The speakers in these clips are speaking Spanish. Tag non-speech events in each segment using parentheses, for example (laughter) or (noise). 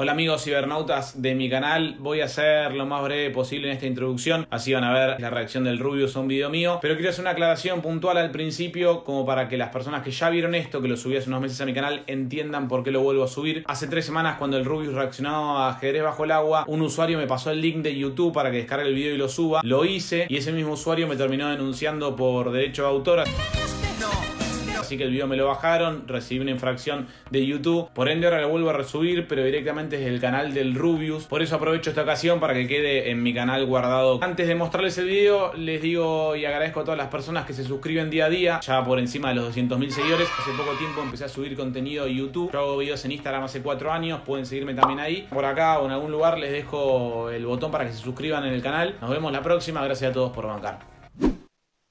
Hola amigos cibernautas de mi canal, voy a ser lo más breve posible en esta introducción, así van a ver la reacción del Rubius a un video mío, pero quería hacer una aclaración puntual al principio como para que las personas que ya vieron esto, que lo subí hace unos meses a mi canal, entiendan por qué lo vuelvo a subir. Hace tres semanas cuando el Rubius reaccionó a Jerez Bajo el Agua, un usuario me pasó el link de YouTube para que descargue el video y lo suba, lo hice y ese mismo usuario me terminó denunciando por derecho de autor así que el video me lo bajaron, recibí una infracción de YouTube, por ende ahora lo vuelvo a resubir, pero directamente desde el canal del Rubius, por eso aprovecho esta ocasión para que quede en mi canal guardado. Antes de mostrarles el video, les digo y agradezco a todas las personas que se suscriben día a día, ya por encima de los 200.000 seguidores, hace poco tiempo empecé a subir contenido a YouTube, yo hago videos en Instagram hace 4 años, pueden seguirme también ahí, por acá o en algún lugar les dejo el botón para que se suscriban en el canal, nos vemos la próxima, gracias a todos por bancar.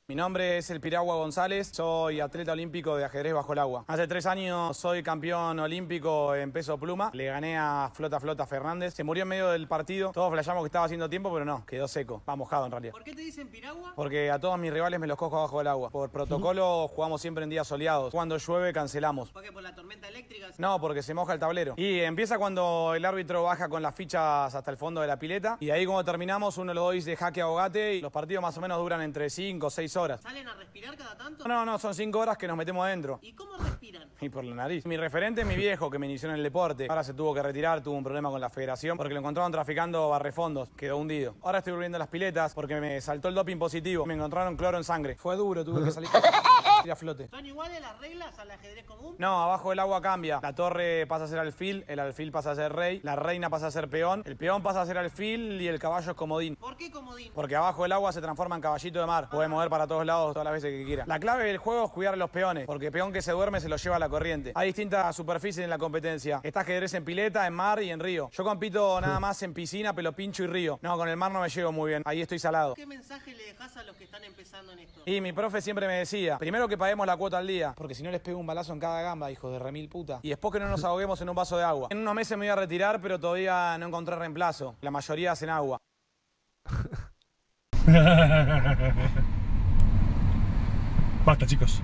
Mi nombre es El Piragua González, soy atleta olímpico de ajedrez bajo el agua. Hace tres años soy campeón olímpico en peso pluma, le gané a Flota Flota Fernández, se murió en medio del partido, todos flasheamos que estaba haciendo tiempo, pero no, quedó seco, va mojado en realidad. ¿Por qué te dicen Piragua? Porque a todos mis rivales me los cojo bajo el agua. Por protocolo jugamos siempre en días soleados, cuando llueve cancelamos. ¿Por qué? ¿Por la tormenta eléctrica? No, porque se moja el tablero. Y empieza cuando el árbitro baja con las fichas hasta el fondo de la pileta, y ahí cuando terminamos uno lo doy de jaque a y los partidos más o menos duran entre 5 o 6 horas ¿Salen a respirar cada tanto? No, no, son cinco horas que nos metemos adentro. ¿Y cómo respiran? Y por la nariz. Mi referente es mi viejo, que me inició en el deporte. Ahora se tuvo que retirar, tuvo un problema con la federación porque lo encontraron traficando barrefondos. Quedó hundido. Ahora estoy volviendo a las piletas porque me saltó el doping positivo. Me encontraron cloro en sangre. Fue duro, tuve que salir. (laughs) ¿Son iguales las reglas al ajedrez común? No, abajo del agua cambia. La torre pasa a ser alfil, el alfil pasa a ser rey, la reina pasa a ser peón, el peón pasa a ser alfil y el caballo es comodín. ¿Por qué comodín? Porque abajo del agua se transforma en caballito de mar. Ah. Puede mover para todos lados todas las veces que quiera. La clave del juego es cuidar a los peones, porque peón que se duerme se lo lleva a la corriente. Hay distintas superficies en la competencia. Está ajedrez en pileta, en mar y en río. Yo compito nada más en piscina, pelo pincho y río. No, con el mar no me llevo muy bien. Ahí estoy salado. ¿Qué mensaje le dejas a los que están empezando en esto? Y mi profe siempre me decía, primero que paguemos la cuota al día. Porque si no les pego un balazo en cada gamba, hijo de remil puta. Y después que no nos ahoguemos en un vaso de agua. En unos meses me voy a retirar, pero todavía no encontré reemplazo. La mayoría hacen agua. (laughs) Basta, chicos.